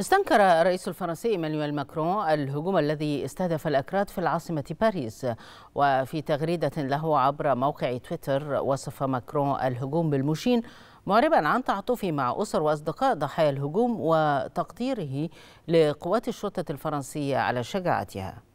استنكر الرئيس الفرنسي ايمانويل ماكرون الهجوم الذي استهدف الاكراد في العاصمه باريس وفي تغريده له عبر موقع تويتر وصف ماكرون الهجوم بالمشين معربا عن تعاطفه مع اسر واصدقاء ضحايا الهجوم وتقديره لقوات الشرطه الفرنسيه على شجاعتها